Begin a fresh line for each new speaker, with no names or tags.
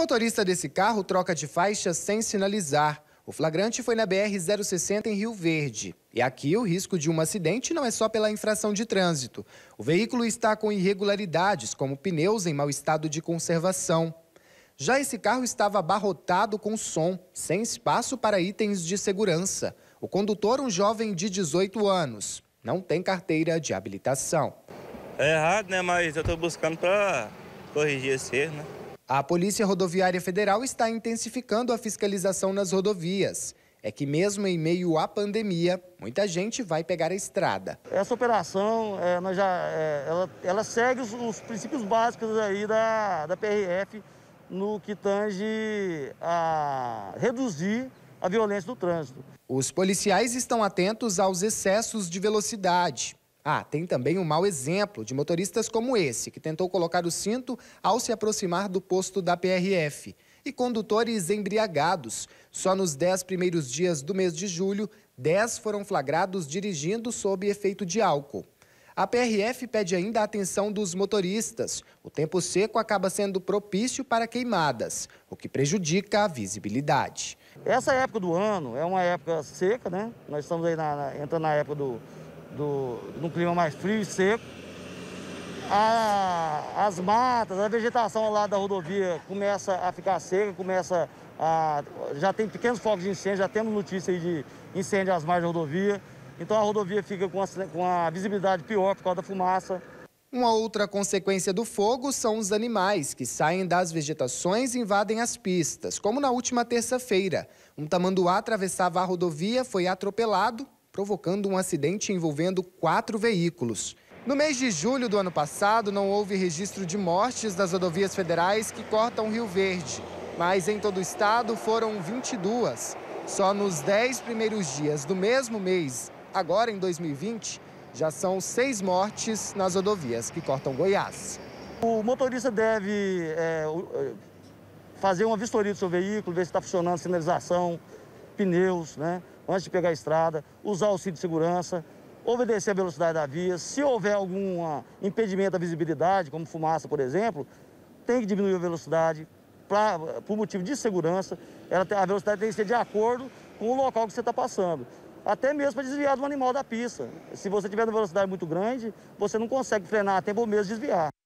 motorista desse carro troca de faixa sem sinalizar. O flagrante foi na BR-060 em Rio Verde. E aqui o risco de um acidente não é só pela infração de trânsito. O veículo está com irregularidades, como pneus em mau estado de conservação. Já esse carro estava abarrotado com som, sem espaço para itens de segurança. O condutor, um jovem de 18 anos, não tem carteira de habilitação.
É errado, né? Mas eu estou buscando para corrigir esse erro, né?
A Polícia Rodoviária Federal está intensificando a fiscalização nas rodovias. É que mesmo em meio à pandemia, muita gente vai pegar a estrada.
Essa operação, é, nós já, é, ela, ela segue os, os, princípios básicos aí da, da PRF
no que tange a reduzir a violência do trânsito. Os policiais estão atentos aos excessos de velocidade, ah, tem também um mau exemplo de motoristas como esse, que tentou colocar o cinto ao se aproximar do posto da PRF. E condutores embriagados. Só nos dez primeiros dias do mês de julho, dez foram flagrados dirigindo sob efeito de álcool. A PRF pede ainda a atenção dos motoristas. O tempo seco acaba sendo propício para queimadas, o que prejudica a visibilidade. Essa é época do ano é uma época
seca, né? Nós estamos aí na, na, entrando na época do, do, num clima mais frio e seco. A, as matas, a vegetação ao lado da rodovia começa a ficar seca, começa a. Já tem pequenos focos de incêndio, já temos notícia de
incêndio às margens da rodovia. Então a rodovia fica com a, com a visibilidade pior por causa da fumaça. Uma outra consequência do fogo são os animais que saem das vegetações e invadem as pistas, como na última terça-feira. Um tamanduá atravessava a rodovia, foi atropelado provocando um acidente envolvendo quatro veículos. No mês de julho do ano passado, não houve registro de mortes das rodovias federais que cortam Rio Verde, mas em todo o estado foram 22. Só nos 10 primeiros dias do mesmo mês, agora em 2020, já são seis mortes nas rodovias que cortam Goiás. O motorista deve é, é
fazer uma vistoria do seu veículo, ver se está funcionando a sinalização, pneus, né? Antes de pegar a estrada, usar o cinto de segurança, obedecer a velocidade da via. Se houver algum ah, impedimento à visibilidade, como fumaça, por exemplo, tem que diminuir a velocidade pra, por motivo de segurança. Ela, a velocidade tem que ser de acordo com o local que você está passando. Até mesmo para desviar de um animal da pista. Se você tiver uma velocidade muito grande, você não consegue frenar a tempo ou mesmo desviar.